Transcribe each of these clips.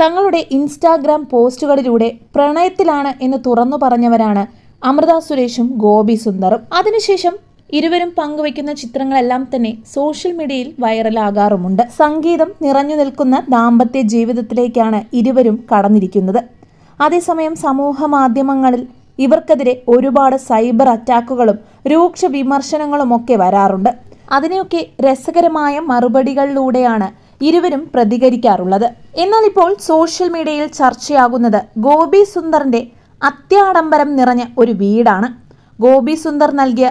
തങ്ങളുടെ ഇൻസ്റ്റാഗ്രാം പോസ്റ്റുകളിലൂടെ പ്രണയത്തിലാണ് എന്ന് തുറന്നു പറഞ്ഞവരാണ് അമൃത സുരേഷും ഗോപി സുന്ദറും അതിനുശേഷം ഇരുവരും പങ്കുവയ്ക്കുന്ന ചിത്രങ്ങളെല്ലാം തന്നെ സോഷ്യൽ മീഡിയയിൽ വൈറലാകാറുമുണ്ട് സംഗീതം നിറഞ്ഞു നിൽക്കുന്ന ദാമ്പത്യ ജീവിതത്തിലേക്കാണ് ഇരുവരും കടന്നിരിക്കുന്നത് അതേസമയം സമൂഹ മാധ്യമങ്ങളിൽ ഇവർക്കെതിരെ ഒരുപാട് സൈബർ അറ്റാക്കുകളും രൂക്ഷ വിമർശനങ്ങളും ഒക്കെ വരാറുണ്ട് അതിനെയൊക്കെ രസകരമായ മറുപടികളിലൂടെയാണ് ഇരുവരും പ്രതികരിക്കാറുള്ളത് എന്നാൽ ഇപ്പോൾ സോഷ്യൽ മീഡിയയിൽ ചർച്ചയാകുന്നത് ഗോപി സുന്ദറിന്റെ അത്യാഡംബരം നിറഞ്ഞ ഒരു വീടാണ് ഗോപി സുന്ദർ നൽകിയ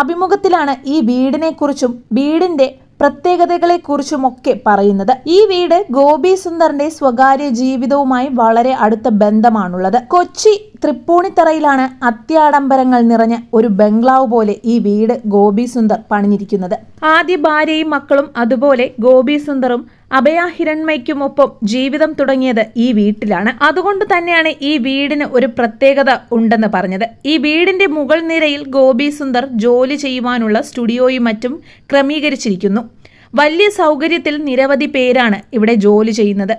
അഭിമുഖത്തിലാണ് ഈ വീടിനെക്കുറിച്ചും വീടിന്റെ പ്രത്യേകതകളെക്കുറിച്ചുമൊക്കെ പറയുന്നത് ഈ വീട് ഗോപി സുന്ദറിന്റെ സ്വകാര്യ ജീവിതവുമായി വളരെ അടുത്ത ബന്ധമാണുള്ളത് കൊച്ചി തൃപ്പൂണിത്തറയിലാണ് അത്യാഡംബരങ്ങൾ നിറഞ്ഞ ഒരു ബംഗ്ലാവ് പോലെ ഈ വീട് ഗോപി സുന്ദർ പണിഞ്ഞിരിക്കുന്നത് ആദ്യ ഭാര്യയും മക്കളും അതുപോലെ ഗോപി സുന്ദറും അഭയ ഹിരൺമയ്ക്കുമൊപ്പം ജീവിതം തുടങ്ങിയത് ഈ വീട്ടിലാണ് അതുകൊണ്ട് തന്നെയാണ് ഈ വീടിന് ഒരു പ്രത്യേകത ഉണ്ടെന്ന് പറഞ്ഞത് ഈ വീടിന്റെ മുകൾ നിരയിൽ ഗോപി സുന്ദർ ജോലി ചെയ്യുവാനുള്ള സ്റ്റുഡിയോയും മറ്റും ക്രമീകരിച്ചിരിക്കുന്നു വലിയ സൗകര്യത്തിൽ നിരവധി പേരാണ് ഇവിടെ ജോലി ചെയ്യുന്നത്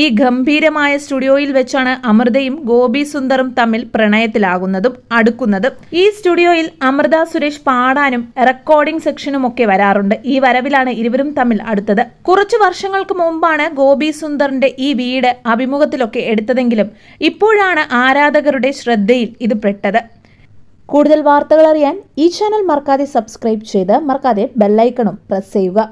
ഈ ഗംഭീരമായ സ്റ്റുഡിയോയിൽ വെച്ചാണ് അമൃതയും ഗോപി സുന്ദറും തമ്മിൽ പ്രണയത്തിലാകുന്നതും അടുക്കുന്നതും ഈ സ്റ്റുഡിയോയിൽ അമൃത സുരേഷ് പാടാനും റെക്കോർഡിംഗ് സെക്ഷനും ഒക്കെ വരാറുണ്ട് ഈ വരവിലാണ് ഇരുവരും തമ്മിൽ അടുത്തത് കുറച്ചു വർഷങ്ങൾക്ക് മുമ്പാണ് ഗോപി സുന്ദറിന്റെ ഈ വീട് അഭിമുഖത്തിലൊക്കെ എടുത്തതെങ്കിലും ഇപ്പോഴാണ് ആരാധകരുടെ ശ്രദ്ധയിൽ ഇത് പെട്ടത് കൂടുതൽ വാർത്തകൾ അറിയാൻ ഈ ചാനൽ മറക്കാതെ സബ്സ്ക്രൈബ് ചെയ്ത് മറക്കാതെ ബെല്ലൈക്കണും പ്രസ് ചെയ്യുക